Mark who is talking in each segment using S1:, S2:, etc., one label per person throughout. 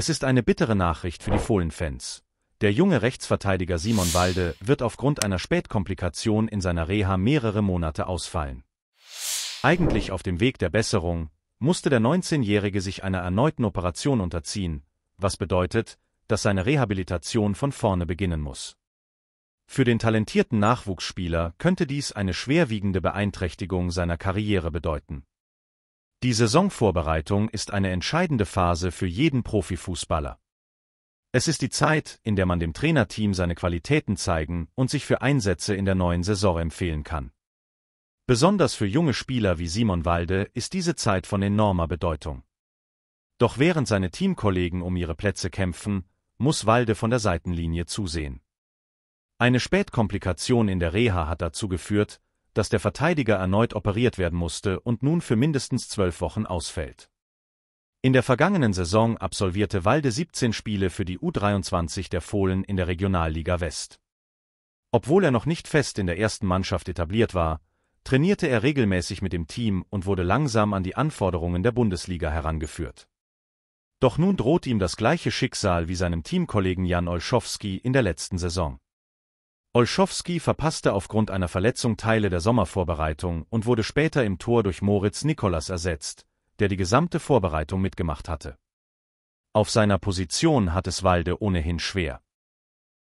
S1: Es ist eine bittere Nachricht für die Fohlenfans. Der junge Rechtsverteidiger Simon Walde wird aufgrund einer Spätkomplikation in seiner Reha mehrere Monate ausfallen. Eigentlich auf dem Weg der Besserung, musste der 19-Jährige sich einer erneuten Operation unterziehen, was bedeutet, dass seine Rehabilitation von vorne beginnen muss. Für den talentierten Nachwuchsspieler könnte dies eine schwerwiegende Beeinträchtigung seiner Karriere bedeuten. Die Saisonvorbereitung ist eine entscheidende Phase für jeden Profifußballer. Es ist die Zeit, in der man dem Trainerteam seine Qualitäten zeigen und sich für Einsätze in der neuen Saison empfehlen kann. Besonders für junge Spieler wie Simon Walde ist diese Zeit von enormer Bedeutung. Doch während seine Teamkollegen um ihre Plätze kämpfen, muss Walde von der Seitenlinie zusehen. Eine Spätkomplikation in der Reha hat dazu geführt, dass der Verteidiger erneut operiert werden musste und nun für mindestens zwölf Wochen ausfällt. In der vergangenen Saison absolvierte Walde 17 Spiele für die U23 der Fohlen in der Regionalliga West. Obwohl er noch nicht fest in der ersten Mannschaft etabliert war, trainierte er regelmäßig mit dem Team und wurde langsam an die Anforderungen der Bundesliga herangeführt. Doch nun droht ihm das gleiche Schicksal wie seinem Teamkollegen Jan Olschowski in der letzten Saison. Olschowski verpasste aufgrund einer Verletzung Teile der Sommervorbereitung und wurde später im Tor durch Moritz Nikolas ersetzt, der die gesamte Vorbereitung mitgemacht hatte. Auf seiner Position hat es Walde ohnehin schwer.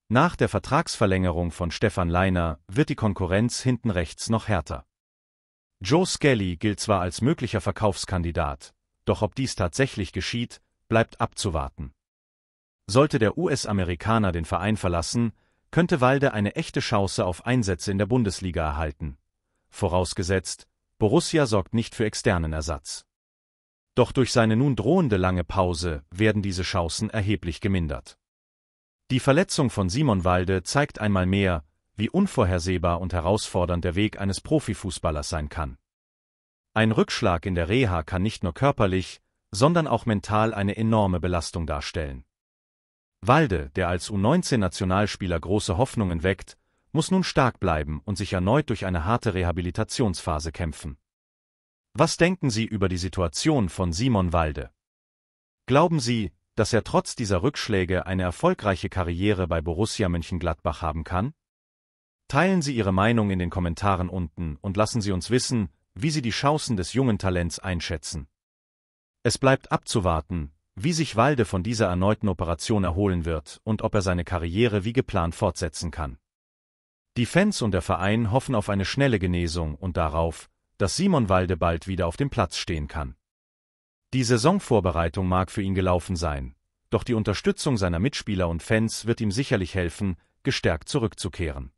S1: Nach der Vertragsverlängerung von Stefan Leiner wird die Konkurrenz hinten rechts noch härter. Joe Skelly gilt zwar als möglicher Verkaufskandidat, doch ob dies tatsächlich geschieht, bleibt abzuwarten. Sollte der US-Amerikaner den Verein verlassen, könnte Walde eine echte Chance auf Einsätze in der Bundesliga erhalten. Vorausgesetzt, Borussia sorgt nicht für externen Ersatz. Doch durch seine nun drohende lange Pause werden diese Chancen erheblich gemindert. Die Verletzung von Simon Walde zeigt einmal mehr, wie unvorhersehbar und herausfordernd der Weg eines Profifußballers sein kann. Ein Rückschlag in der Reha kann nicht nur körperlich, sondern auch mental eine enorme Belastung darstellen. Walde, der als U19-Nationalspieler große Hoffnungen weckt, muss nun stark bleiben und sich erneut durch eine harte Rehabilitationsphase kämpfen. Was denken Sie über die Situation von Simon Walde? Glauben Sie, dass er trotz dieser Rückschläge eine erfolgreiche Karriere bei Borussia Mönchengladbach haben kann? Teilen Sie Ihre Meinung in den Kommentaren unten und lassen Sie uns wissen, wie Sie die Chancen des jungen Talents einschätzen. Es bleibt abzuwarten, wie sich Walde von dieser erneuten Operation erholen wird und ob er seine Karriere wie geplant fortsetzen kann. Die Fans und der Verein hoffen auf eine schnelle Genesung und darauf, dass Simon Walde bald wieder auf dem Platz stehen kann. Die Saisonvorbereitung mag für ihn gelaufen sein, doch die Unterstützung seiner Mitspieler und Fans wird ihm sicherlich helfen, gestärkt zurückzukehren.